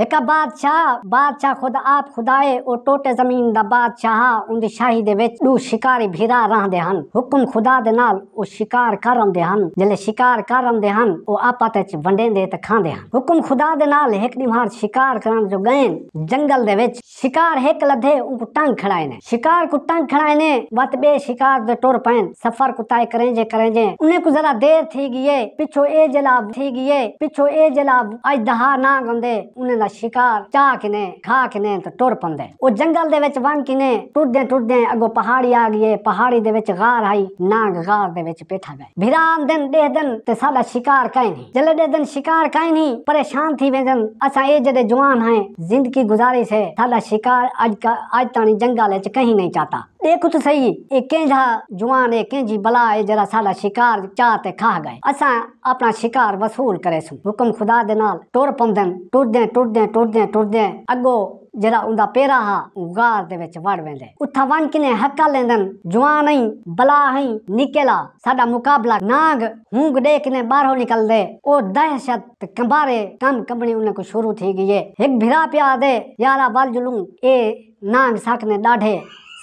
एक बादशाह बादशाह खुद आप खुदाए और टोटे जमीन दा बादशाह हाँ, उन शाही दे विच दो शिकारी भिरा रहंदे हन हुक्म खुदा दे नाल ओ शिकार करंदे हन जले शिकार करंदे हन ओ आपा आपत वंडे दे ते खांदे हन हुक्म खुदा दे नाल एक दिन निमार शिकार करन जो गए जंगल दे विच शिकार एक लधे उ टंग खड़ाए ने शिकार को टंग खड़ाए ने वत बे शिकार दे टोर पैन सफर को तय करें जे करें जे उने को जरा देर थी गई पिछो ए जलाब थी गई पिछो ए जलाब आज दहा ना गंदे उने ਦਾ ਸ਼ਿਕਾਰ ਚਾਹ ਕੇ ਨੇ ਖਾ ਕੇ ਨੇ ਤੇ ਟੁਰ ਪੰਦੇ ਉਹ ਜੰਗਲ ਦੇ ਵਿੱਚ ਵੰਗ ਕੇ ਨੇ ਟੁਰਦੇ ਟੁਰਦੇ ਅੱਗੋਂ ਪਹਾੜੀ ਆ ਗਈ ਏ ਪਹਾੜੀ ਦੇ ਵਿੱਚ ਗਾਰ ਆਈ ਨਾਗ ਗਾਰ ਦੇ ਵਿੱਚ ਬੈਠਾ ਗਏ ਭਿਰਾਨ ਦਿਨ ਦੇ ਦਿਨ ਤੇ ਸਾਡਾ ਸ਼ਿਕਾਰ ਕਾਈ ਨਹੀਂ ਜਲੇ ਦੇ ਦਿਨ ਸ਼ਿਕਾਰ ਕਾਈ ਨਹੀਂ ਪਰੇਸ਼ਾਨ ਥੀ ਵੇਦਨ ਅਸਾਂ ਇਹ ਜਿਹੜੇ ਜਵਾਨ ਹੈ ਜ਼ਿੰਦਗੀ ਗੁਜ਼ਾਰੀ ਸੇ ਸਾਡਾ ਸ਼ਿਕਾਰ ਅੱਜ ਕਾ ਅੱਜ ਤਾਣੀ ਜੰਗਲ ਵਿੱਚ ਕਹੀਂ ਨਹੀਂ ਚਾਹਤਾ देखो तो सही एक केंजा जुआन एक केंजी बला है जरा साला शिकार चाहते खा गए असा अपना शिकार वसूल करे सू हुक्म खुदा दे नाल टुर पौंदन टुरदे टुरदे टुरदे टुरदे टुरदे अगो जरा पेरा हा गार दे विच वन किने हक्का लेंदन जवान ही बला ही निकला साडा मुकाबला नाग हुंग दे किने बारो निकल दे ओ दहशत कंबारे कम कंबणी उने को शुरू थी गई है एक भिरा प्या दे यारा बाल जुलू ए नाग साकने डाढे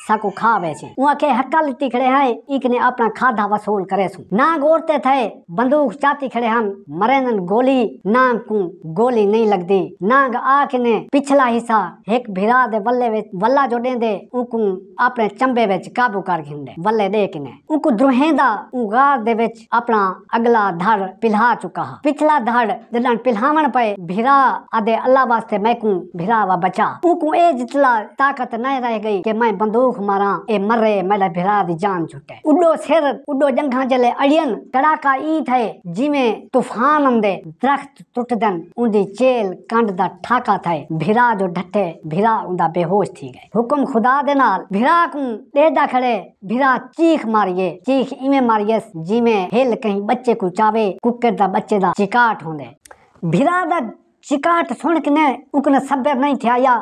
सको खा वैसे वहाँ के हक्कल तिखड़े है एक ने अपना खाधा वसूल करे सु ना गोरते थे बंदूक चाती खड़े हम मरेन गोली ना को गोली नहीं लगती ना आख ने पिछला हिस्सा एक भिरा दे बल्ले विच बल्ला जो दे उनको अपने चंबे विच काबू कर घिंडे बल्ले दे के ने उकू द्रोहेंदा उगार दे विच अपना अगला धड़ पिल्हा चुका है पिछला धड़ जदन पिल्हावन पे भिरा आदे अल्लाह वास्ते मैं कु भिरा वा बचा उनको ए जितला ताकत नहीं रह गई के मैं बंदूक दुख मरा ए मरे मल भिराद जान छुटे उडो सिर उडो जंगा जले अड़ियन कड़ाका ई थे जिमे तूफान आंदे दरख्त टुटदन उंदी चेल कंड दा ठाका थे भिरा जो ढठे भिरा उंदा बेहोश थी गए हुकुम खुदा दे नाल भिरा कु देदा खड़े भिरा चीख मारिए चीख इमे मारिए जिमे हेल कहीं बच्चे को चावे कुकर दा बच्चे दा चिकाट होंदे भिरा दा चिकाट सुन के ने उकने सब्र नहीं थे आया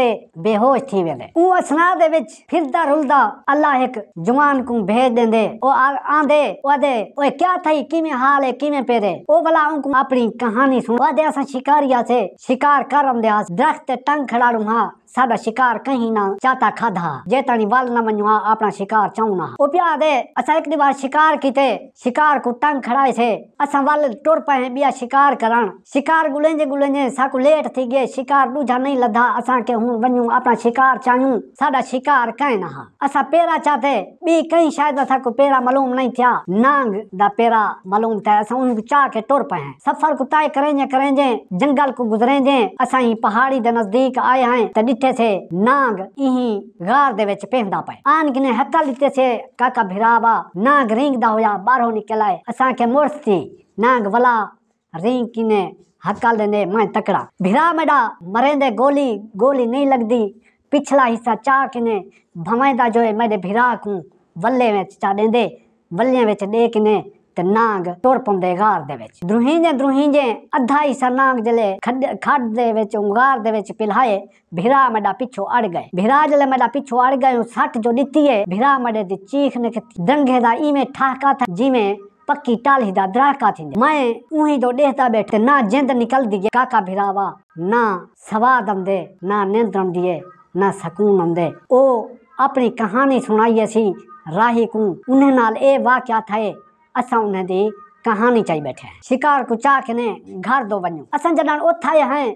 दे बेहोश थी वे दे वो असना दे विच रुल दा अल्लाह एक जुमान को भेज दें दे वो आ दे वो दे वो क्या था थई किमे हाल है किमे दे वो बला उनको अपनी कहानी सुन वो दे ऐसा शिकारिया से शिकार करम दे दरख्त टंग खड़ा रूम हाँ सादा शिकार कहीं ना चाता खाधा जे तानी वाल ना मनुआ हाँ, अपना शिकार चाउना ओ प्यार दे असा एक दिवार शिकार कीते शिकार को टंग खड़ाए थे असा वाल टोर पे बिया शिकार करण शिकार गुलेंजे गुलेंजे साकु लेट थी गे शिकार दूजा नहीं लदा असा के हूं वनू अपना शिकार चाऊ सादा शिकार कह ना असा पेरा चाते बी कहीं शायद असा को पेरा मालूम नहीं था नांग दा पेरा मालूम था असा उन चा के टोर पे सफर को तय करेंजे करेंजे जंगल को गुजरेंजे असा ही पहाड़ी दे नजदीक आए हैं जिथे से नाग इही गार दे वेच पेंदा पाए आन गिने हक्का लिते से काका भिरावा नाग रिंग दा होया बारो निकलाए असा के मोरसी नाग वाला रिंग किने हक्का लेने मैं तकड़ा भिरा मेडा मरेंदे गोली गोली नहीं लगदी पिछला हिस्सा चा किने भवेंदा जो है मेरे भिरा को वल्ले में चा देंदे वल्ले में दे किने नाग ਨਾਗ ਟੁਰ ਪੰਦੇ ਘਾਰ ਦੇ ਵਿੱਚ हिस्सा ਦਰੂਹੀਂਜੇ ਅੱਧਾ ਹਿੱਸਾ ਨਾਗ ਜਲੇ ਖੱਡ भिरा मडा पिछो अड़ गए भिरा जले मडा पिछो अड़ गए सट जो दिती है भिरा मडे दी चीख ने दंगे दा इमे ठाका था जिमे पक्की टाली दा दराका थी मैं उही दो देहता बैठे ना जिंद निकल दिए काका भिरावा ना सवाद आंदे ना नियंत्रण दिए ना सकून आंदे ओ अपनी कहानी सुनाई सी राही को उन्हें नाल ए वाक्या था असा उन्हें कहानी कहाणी चई शिकार कुचाख ने घर दो बनो असां जॾहिं ओथाइ आहियूं